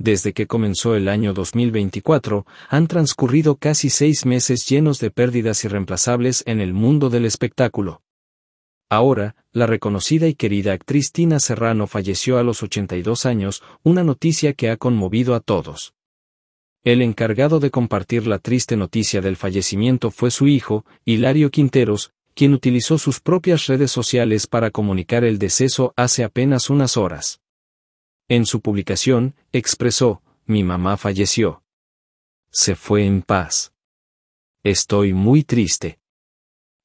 Desde que comenzó el año 2024, han transcurrido casi seis meses llenos de pérdidas irreemplazables en el mundo del espectáculo. Ahora, la reconocida y querida actriz Tina Serrano falleció a los 82 años, una noticia que ha conmovido a todos. El encargado de compartir la triste noticia del fallecimiento fue su hijo, Hilario Quinteros, quien utilizó sus propias redes sociales para comunicar el deceso hace apenas unas horas. En su publicación, expresó, mi mamá falleció. Se fue en paz. Estoy muy triste.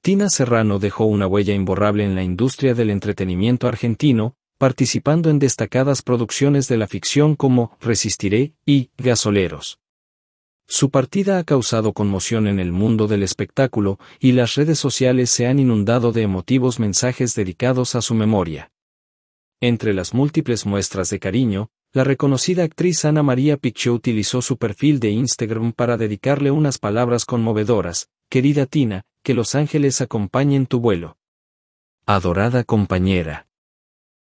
Tina Serrano dejó una huella imborrable en la industria del entretenimiento argentino, participando en destacadas producciones de la ficción como Resistiré y Gasoleros. Su partida ha causado conmoción en el mundo del espectáculo y las redes sociales se han inundado de emotivos mensajes dedicados a su memoria. Entre las múltiples muestras de cariño, la reconocida actriz Ana María Picchio utilizó su perfil de Instagram para dedicarle unas palabras conmovedoras, querida Tina, que los ángeles acompañen tu vuelo. Adorada compañera.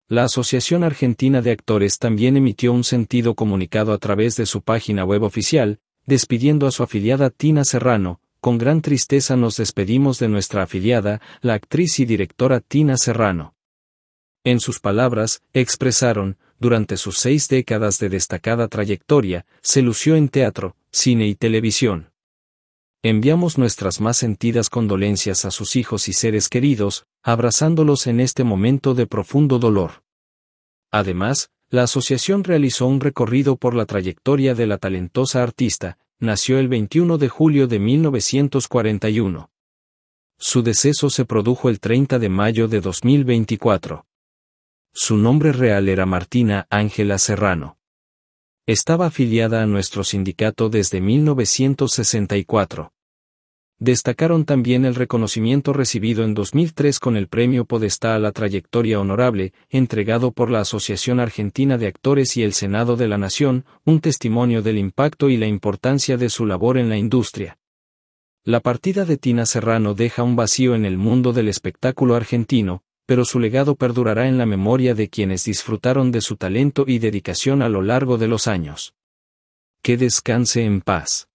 La Asociación Argentina de Actores también emitió un sentido comunicado a través de su página web oficial, despidiendo a su afiliada Tina Serrano, con gran tristeza nos despedimos de nuestra afiliada, la actriz y directora Tina Serrano. En sus palabras, expresaron, durante sus seis décadas de destacada trayectoria, se lució en teatro, cine y televisión. Enviamos nuestras más sentidas condolencias a sus hijos y seres queridos, abrazándolos en este momento de profundo dolor. Además, la asociación realizó un recorrido por la trayectoria de la talentosa artista, nació el 21 de julio de 1941. Su deceso se produjo el 30 de mayo de 2024. Su nombre real era Martina Ángela Serrano. Estaba afiliada a nuestro sindicato desde 1964. Destacaron también el reconocimiento recibido en 2003 con el Premio Podestá a la Trayectoria Honorable, entregado por la Asociación Argentina de Actores y el Senado de la Nación, un testimonio del impacto y la importancia de su labor en la industria. La partida de Tina Serrano deja un vacío en el mundo del espectáculo argentino, pero su legado perdurará en la memoria de quienes disfrutaron de su talento y dedicación a lo largo de los años. Que descanse en paz.